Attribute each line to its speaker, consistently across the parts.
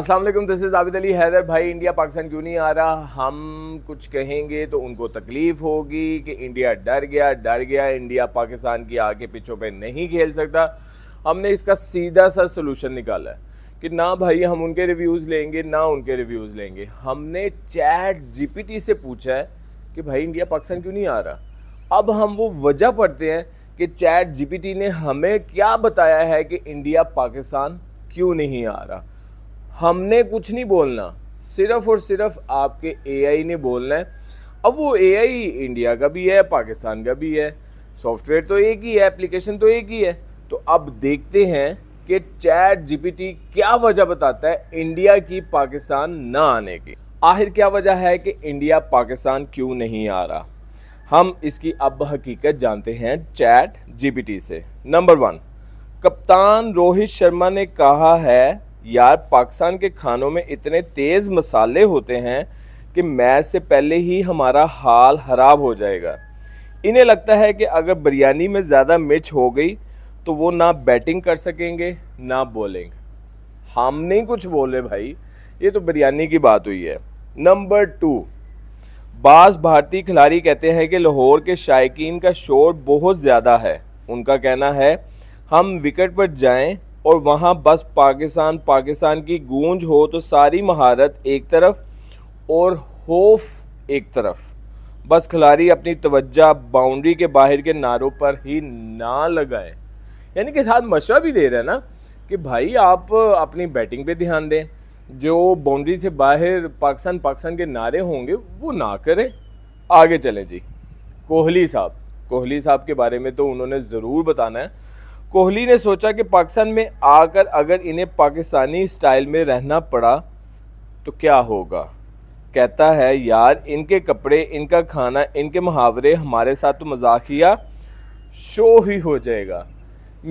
Speaker 1: Aslam this is Abid Ali Haider भाई India Pakistan क्यों नहीं आ रहा हम कुछ कहेंगे तो उनको तकलीफ़ होगी कि इंडिया डर गया डर गया इंडिया पाकिस्तान की आगे पिचों पे नहीं खेल सकता हमने इसका सीधा सा सलूशन निकाला है कि ना भाई हम उनके रिव्यूज़ लेंगे ना उनके रिव्यूज़ लेंगे हमने चैट जी से पूछा है कि भाई इंडिया पाकिस्तान क्यों नहीं आ रहा अब हम वो वजह पढ़ते हैं कि चैट जी ने हमें क्या बताया है कि इंडिया पाकिस्तान क्यों नहीं आ रहा हमने कुछ नहीं बोलना सिर्फ और सिर्फ आपके एआई ने बोलना है अब वो एआई इंडिया का भी है पाकिस्तान का भी है सॉफ्टवेयर तो एक ही है एप्लीकेशन तो एक ही है तो अब देखते हैं कि चैट जीपीटी क्या वजह बताता है इंडिया की पाकिस्तान ना आने की आखिर क्या वजह है कि इंडिया पाकिस्तान क्यों नहीं आ रहा हम इसकी अब हकीकत जानते हैं चैट जीपीटी से नंबर वन कप्तान रोहित शर्मा ने कहा है यार पाकिस्तान के खानों में इतने तेज़ मसाले होते हैं कि मैच से पहले ही हमारा हाल ख़राब हो जाएगा इन्हें लगता है कि अगर बिरयानी में ज़्यादा मिर्च हो गई तो वो ना बैटिंग कर सकेंगे ना बॉलिंग हम नहीं कुछ बोले भाई ये तो बिरयानी की बात हुई है नंबर टू बाज़ भारतीय खिलाड़ी कहते हैं कि लाहौर के शायकीन का शोर बहुत ज़्यादा है उनका कहना है हम विकेट पर जाएं और वहाँ बस पाकिस्तान पाकिस्तान की गूंज हो तो सारी महारत एक तरफ और होफ एक तरफ बस खिलाड़ी अपनी तवज्जा बाउंड्री के बाहर के नारों पर ही ना लगाए यानी कि साथ मशा भी दे रहे हैं ना कि भाई आप अपनी बैटिंग पे ध्यान दें जो बाउंड्री से बाहर पाकिस्तान पाकिस्तान के नारे होंगे वो ना करें आगे चलें जी कोहली साहब कोहली साहब के बारे में तो उन्होंने ज़रूर बताना है कोहली ने सोचा कि पाकिस्तान में आकर अगर इन्हें पाकिस्तानी स्टाइल में रहना पड़ा तो क्या होगा कहता है यार इनके कपड़े इनका खाना इनके मुहावरे हमारे साथ तो मजाकिया शो ही हो जाएगा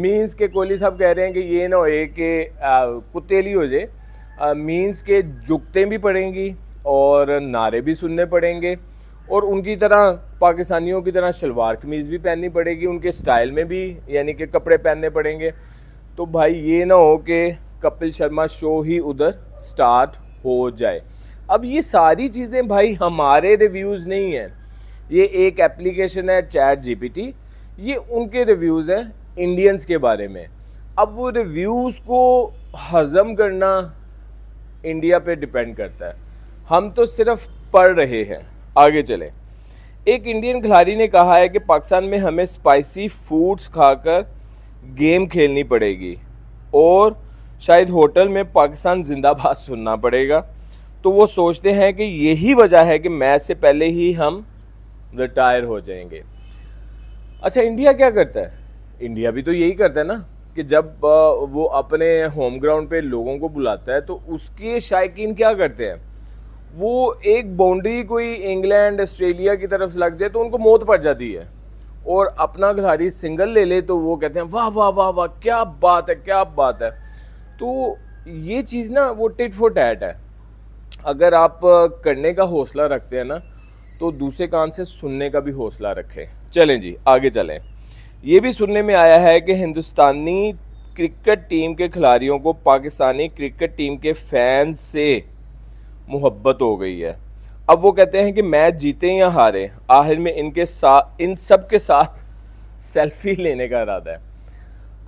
Speaker 1: मीन्स के कोहली साहब कह रहे हैं कि ये ना होए कि कुतेली हो जाए मीन्स के झुकते भी पड़ेंगी और नारे भी सुनने पड़ेंगे और उनकी तरह पाकिस्तानियों की तरह शलवार कमीज़ भी पहननी पड़ेगी उनके स्टाइल में भी यानी कि कपड़े पहनने पड़ेंगे तो भाई ये ना हो कि कपिल शर्मा शो ही उधर स्टार्ट हो जाए अब ये सारी चीज़ें भाई हमारे रिव्यूज़ नहीं हैं ये एक एप्लीकेशन है चैट जीपीटी ये उनके रिव्यूज़ हैं इंडियंस के बारे में अब वो रिव्यूज़ को हज़म करना इंडिया पे डिपेंड करता है हम तो सिर्फ पढ़ रहे हैं आगे चलें एक इंडियन खिलाड़ी ने कहा है कि पाकिस्तान में हमें स्पाइसी फूड्स खाकर गेम खेलनी पड़ेगी और शायद होटल में पाकिस्तान जिंदाबाद सुनना पड़ेगा तो वो सोचते हैं कि यही वजह है कि मैच से पहले ही हम रिटायर हो जाएंगे अच्छा इंडिया क्या करता है इंडिया भी तो यही करता है ना कि जब वो अपने होम ग्राउंड पे लोगों को बुलाता है तो उसके शायकीन क्या करते हैं वो एक बाउंड्री कोई इंग्लैंड ऑस्ट्रेलिया की तरफ से लग जाए तो उनको मौत पड़ जाती है और अपना खिलाड़ी सिंगल ले ले तो वो कहते हैं वाह वाह वाह वाह क्या बात है क्या बात है तो ये चीज़ ना वो टिट फॉर टैट है अगर आप करने का हौसला रखते हैं ना तो दूसरे कान से सुनने का भी हौसला रखें चलें जी आगे चलें ये भी सुनने में आया है कि हिंदुस्तानी क्रिकेट टीम के खिलाड़ियों को पाकिस्तानी क्रिकेट टीम के फैंस से मोहब्बत हो गई है अब वो कहते हैं कि मैच जीते या हारे आखिर में इनके साथ इन सब के साथ सेल्फी लेने का इरादा है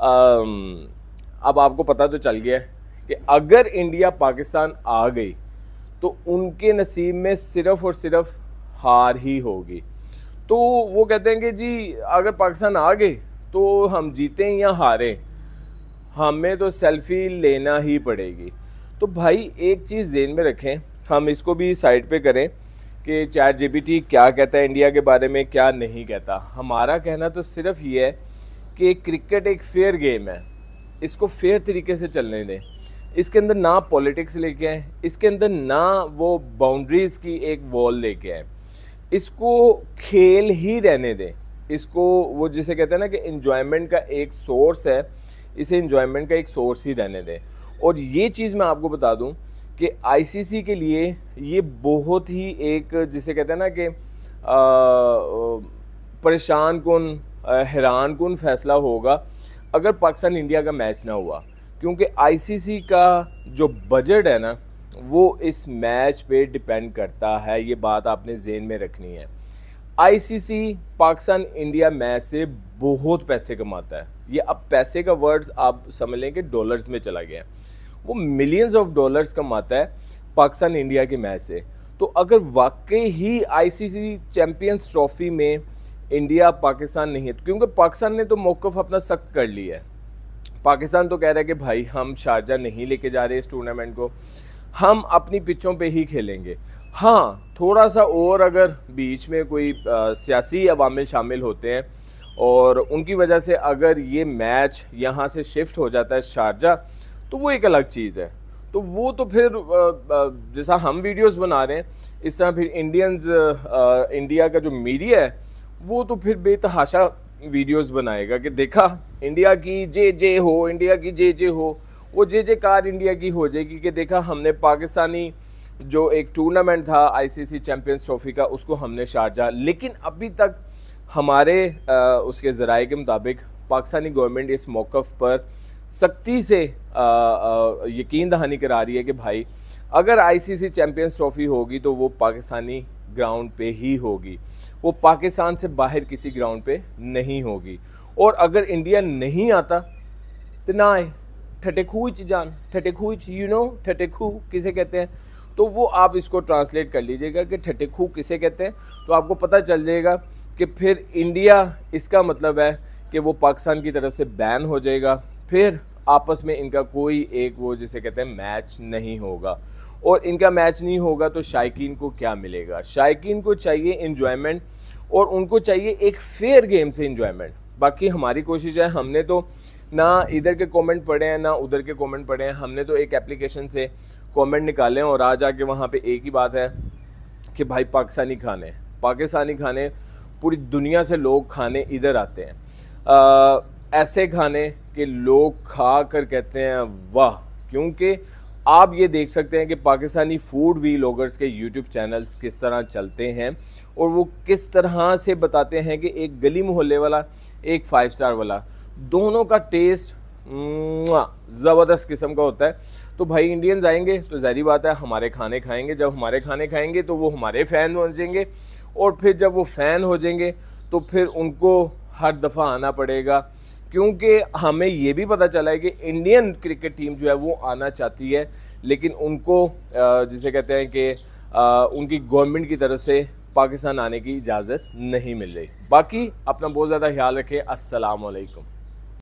Speaker 1: आम, अब आपको पता तो चल गया है कि अगर इंडिया पाकिस्तान आ गई तो उनके नसीब में सिर्फ़ और सिर्फ हार ही होगी तो वो कहते हैं कि जी अगर पाकिस्तान आ गए तो हम जीते या हारें हमें तो सेल्फ़ी लेना ही पड़ेगी तो भाई एक चीज़ जेन में रखें हम इसको भी साइड पे करें कि चैट जीपीटी क्या कहता है इंडिया के बारे में क्या नहीं कहता हमारा कहना तो सिर्फ ये है कि क्रिकेट एक फेयर गेम है इसको फेयर तरीके से चलने दें इसके अंदर ना पॉलिटिक्स लेके आए इसके अंदर ना वो बाउंड्रीज़ की एक वॉल लेके आए इसको खेल ही रहने दें इसको वो जिसे कहते हैं ना कि इन्जॉयमेंट का एक सोर्स है इसे इन्जॉयमेंट का एक सोर्स ही रहने दें और ये चीज़ मैं आपको बता दूं कि आईसीसी के लिए ये बहुत ही एक जिसे कहते हैं ना कि परेशान कन हैरान कन फैसला होगा अगर पाकिस्तान इंडिया का मैच ना हुआ क्योंकि आईसीसी का जो बजट है ना वो इस मैच पे डिपेंड करता है ये बात आपने जेन में रखनी है आईसीसी पाकिस्तान इंडिया मैच से बहुत पैसे कमाता है ये अब पैसे का वर्ड्स आप समझ लें कि डॉलर्स में चला गया है वो मिलियंस ऑफ डॉलर्स कमाता है पाकिस्तान इंडिया के मैच से तो अगर वाकई ही आईसीसी चैम्पियंस ट्रॉफी में इंडिया पाकिस्तान नहीं है तो क्योंकि पाकिस्तान ने तो मौक़ अपना सख्त कर लिया है पाकिस्तान तो कह रहा है कि भाई हम शारजा नहीं लेके जा रहे इस टूर्नामेंट को हम अपनी पिचों पे ही खेलेंगे हाँ थोड़ा सा और अगर बीच में कोई आ, सियासी अवामिल शामिल होते हैं और उनकी वजह से अगर ये मैच यहाँ से शिफ्ट हो जाता है शारजा तो वो एक अलग चीज़ है तो वो तो फिर जैसा हम वीडियोस बना रहे हैं इस तरह फिर इंडियंस इंडिया का जो मीडिया है वो तो फिर बेतहाशा वीडियोस बनाएगा कि देखा इंडिया की जे जे हो इंडिया की जे जे हो वो जे जे कार इंडिया की हो जाएगी कि देखा हमने पाकिस्तानी जो एक टूर्नामेंट था आईसीसी चैम्पियंस ट्रॉफी का उसको हमने शारजा लेकिन अभी तक हमारे आ, उसके ज़राए के मुताबिक पाकिस्तानी गवर्नमेंट इस मौक़ पर सख्ती से आ, आ, यकीन दहानी करा रही है कि भाई अगर आईसीसी चैम्पियंस ट्रॉफी होगी तो वो पाकिस्तानी ग्राउंड पे ही होगी वो पाकिस्तान से बाहर किसी ग्राउंड पे नहीं होगी और अगर इंडिया नहीं आता तो ना आए ठटे ठटेखू जान ठटे खूच यू नो ठटे ठटेखू किसे कहते हैं तो वो आप इसको ट्रांसलेट कर लीजिएगा कि ठटेखू किसे कहते हैं तो आपको पता चल जाएगा कि फिर इंडिया इसका मतलब है कि वो पाकिस्तान की तरफ से बैन हो जाएगा फिर आपस में इनका कोई एक वो जिसे कहते हैं मैच नहीं होगा और इनका मैच नहीं होगा तो शायकीन को क्या मिलेगा शायकीन को चाहिए इन्जॉयमेंट और उनको चाहिए एक फेयर गेम से इन्जॉयमेंट बाकी हमारी कोशिश है हमने तो ना इधर के कमेंट पढ़े हैं ना उधर के कमेंट पढ़े हैं हमने तो एक एप्लीकेशन से कमेंट निकालें और आज आके वहाँ पे एक ही बात है कि भाई पाकिस्तानी खाने पाकिस्तानी खाने पूरी दुनिया से लोग खाने इधर आते हैं आ, ऐसे खाने के लोग खा कर कहते हैं वाह क्योंकि आप ये देख सकते हैं कि पाकिस्तानी फूड वी लोगर्स के यूट्यूब चैनल्स किस तरह चलते हैं और वो किस तरह से बताते हैं कि एक गली मोहल्ले वाला एक फाइव स्टार वाला दोनों का टेस्ट ज़बरदस्त किस्म का होता है तो भाई इंडियंस आएंगे तो जहरी बात है हमारे खाने खाएंगे जब हमारे खाने खाएंगे तो वो हमारे फ़ैन हो जाएंगे और फिर जब वो फ़ैन हो जाएंगे तो फिर उनको हर दफ़ा आना पड़ेगा क्योंकि हमें ये भी पता चला है कि इंडियन क्रिकेट टीम जो है वो आना चाहती है लेकिन उनको जिसे कहते हैं कि उनकी गवर्नमेंट की तरफ से पाकिस्तान आने की इजाज़त नहीं मिल रही बाकी अपना बहुत ज़्यादा ख्याल रखें असलकम